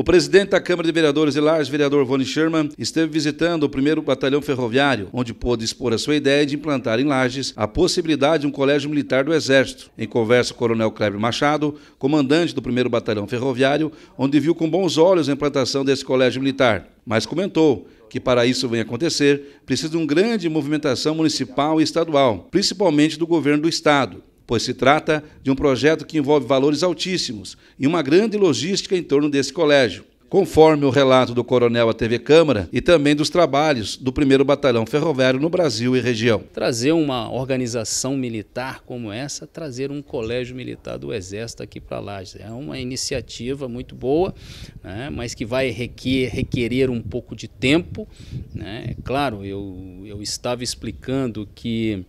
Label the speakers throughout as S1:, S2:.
S1: O presidente da Câmara de Vereadores de Lages, vereador Von Sherman, esteve visitando o primeiro batalhão ferroviário, onde pôde expor a sua ideia de implantar em Lages a possibilidade de um colégio militar do Exército. Em conversa com o coronel Kleber Machado, comandante do primeiro batalhão ferroviário, onde viu com bons olhos a implantação desse colégio militar, mas comentou que para isso venha acontecer, precisa de uma grande movimentação municipal e estadual, principalmente do governo do estado pois se trata de um projeto que envolve valores altíssimos e uma grande logística em torno desse colégio. Conforme o relato do coronel à TV Câmara e também dos trabalhos do 1 Batalhão Ferroviário no Brasil e região.
S2: Trazer uma organização militar como essa, trazer um colégio militar do Exército aqui para lá, é uma iniciativa muito boa, né, mas que vai requer, requerer um pouco de tempo. Né. Claro, eu, eu estava explicando que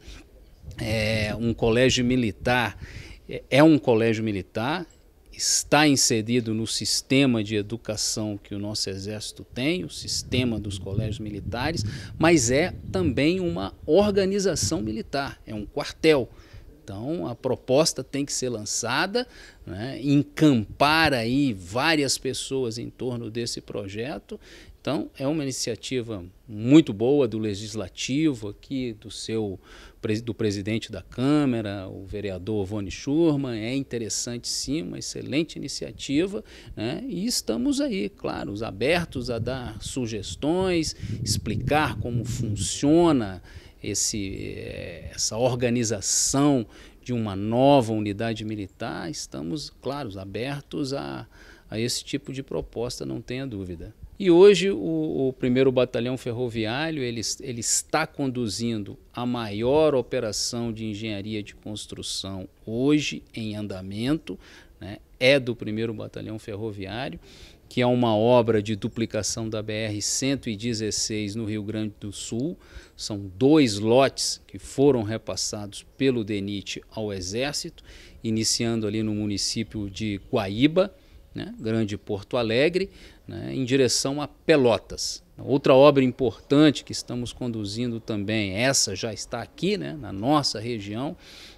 S1: é um
S2: colégio militar, é, é um colégio militar, está inserido no sistema de educação que o nosso exército tem, o sistema dos colégios militares, mas é também uma organização militar, é um quartel. Então a proposta tem que ser lançada, né, encampar aí várias pessoas em torno desse projeto então, é uma iniciativa muito boa do legislativo aqui, do seu do presidente da Câmara, o vereador Vone Schurman, é interessante sim, uma excelente iniciativa, né? e estamos aí, claro, abertos a dar sugestões, explicar como funciona esse, eh, essa organização de uma nova unidade militar, estamos, claro, abertos a, a esse tipo de proposta, não tenha dúvida. E hoje o, o primeiro batalhão ferroviário ele, ele está conduzindo a maior operação de engenharia de construção hoje em andamento, né? é do primeiro batalhão ferroviário, que é uma obra de duplicação da BR 116 no Rio Grande do Sul. São dois lotes que foram repassados pelo DENIT ao Exército, iniciando ali no município de Guaíba né, Grande Porto Alegre, né, em direção a Pelotas. Outra obra importante que estamos conduzindo também, essa já está aqui né, na nossa região,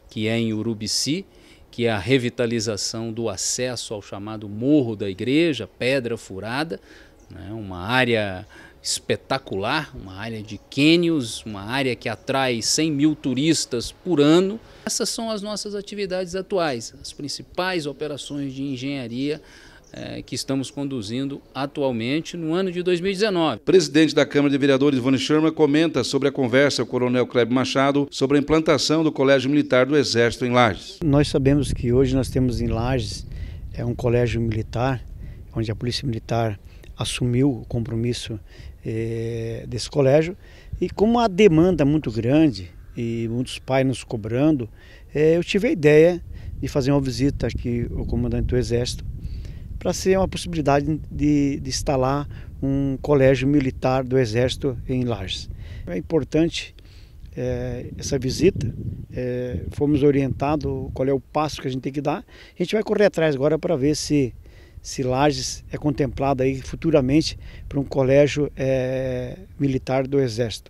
S2: que é em Urubici, que é a revitalização do acesso ao chamado Morro da Igreja, Pedra Furada, né? uma área espetacular, uma área de cânions, uma área que atrai 100 mil turistas por ano. Essas são as nossas atividades atuais, as principais operações de engenharia é, que estamos conduzindo atualmente no ano de 2019.
S1: Presidente da Câmara de Vereadores, Ivone Sherman, comenta sobre a conversa com o Coronel Kleber Machado sobre a implantação do Colégio Militar do Exército em
S3: Lages. Nós sabemos que hoje nós temos em Lages é um colégio militar, onde a Polícia Militar assumiu o compromisso é, desse colégio. E como a demanda é muito grande e muitos pais nos cobrando, é, eu tive a ideia de fazer uma visita aqui ao comandante do Exército para ser uma possibilidade de, de instalar um colégio militar do Exército em Lages. É importante é, essa visita, é, fomos orientados qual é o passo que a gente tem que dar. A gente vai correr atrás agora para ver se se Lages é contemplada aí futuramente para um colégio é, militar do Exército.